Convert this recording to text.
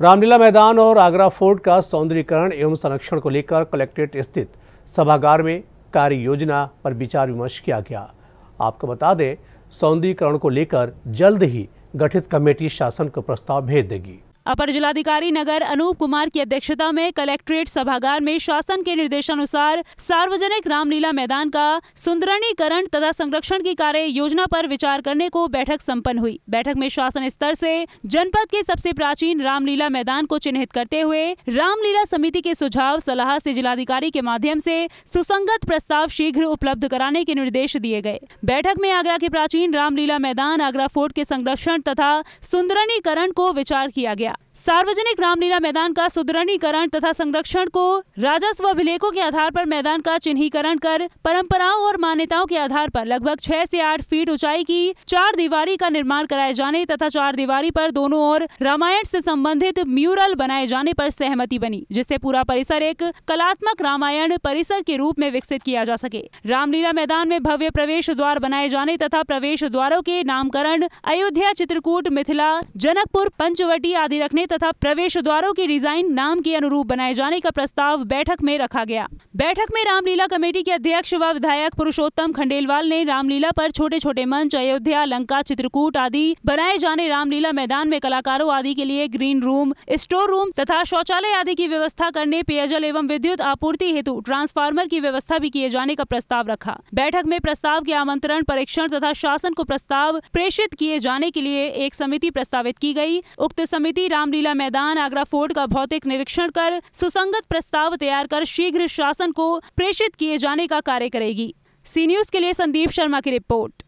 रामलीला मैदान और आगरा फोर्ट का सौंदर्यकरण एवं संरक्षण को लेकर कलेक्ट्रेट स्थित सभागार में कार्य योजना पर विचार विमर्श किया गया आपको बता दें सौंदर्यकरण को लेकर जल्द ही गठित कमेटी शासन को प्रस्ताव भेज देगी अपर जिलाधिकारी नगर अनूप कुमार की अध्यक्षता में कलेक्ट्रेट सभागार में शासन के निर्देशानुसार सार्वजनिक रामलीला मैदान का सुंदरणीकरण तथा संरक्षण की कार्य योजना पर विचार करने को बैठक संपन्न हुई बैठक में शासन स्तर से जनपद के सबसे प्राचीन रामलीला मैदान को चिन्हित करते हुए रामलीला समिति के सुझाव सलाह ऐसी जिलाधिकारी के माध्यम ऐसी सुसंगत प्रस्ताव शीघ्र उपलब्ध कराने के निर्देश दिए गए बैठक में आगरा के प्राचीन रामलीला मैदान आगरा फोर्ट के संरक्षण तथा सुंदरणीकरण को विचार किया गया सार्वजनिक रामलीला मैदान का सुदृढ़ीकरण तथा संरक्षण को राजस्व अभिलेखों के आधार पर मैदान का चिन्हीकरण कर परंपराओं और मान्यताओं के आधार पर लगभग छह से आठ फीट ऊंचाई की चार दीवारी का निर्माण कराए जाने तथा चार दीवारी पर दोनों ओर रामायण से संबंधित म्यूरल बनाए जाने पर सहमति बनी जिससे पूरा परिसर एक कलात्मक रामायण परिसर के रूप में विकसित किया जा सके रामलीला मैदान में भव्य प्रवेश द्वार बनाए जाने तथा प्रवेश द्वारों के नामकरण अयोध्या चित्रकूट मिथिला जनकपुर पंचवटी आदि रखने तथा प्रवेश द्वारों के डिजाइन नाम के अनुरूप बनाए जाने का प्रस्ताव बैठक में रखा गया बैठक में रामलीला कमेटी के अध्यक्ष व विधायक पुरुषोत्तम खंडेलवाल ने रामलीला पर छोटे छोटे मंच अयोध्या लंका चित्रकूट आदि बनाए जाने रामलीला मैदान में कलाकारों आदि के लिए ग्रीन रूम स्टोर रूम तथा शौचालय आदि की व्यवस्था करने पेयजल एवं विद्युत आपूर्ति हेतु ट्रांसफार्मर की व्यवस्था भी किए जाने का प्रस्ताव रखा बैठक में प्रस्ताव के आमंत्रण परीक्षण तथा शासन को प्रस्ताव प्रेषित किए जाने के लिए एक समिति प्रस्तावित की गयी उक्त समिति राम रामलीला मैदान आगरा फोर्ट का भौतिक निरीक्षण कर सुसंगत प्रस्ताव तैयार कर शीघ्र शासन को प्रेषित किए जाने का कार्य करेगी सी न्यूज के लिए संदीप शर्मा की रिपोर्ट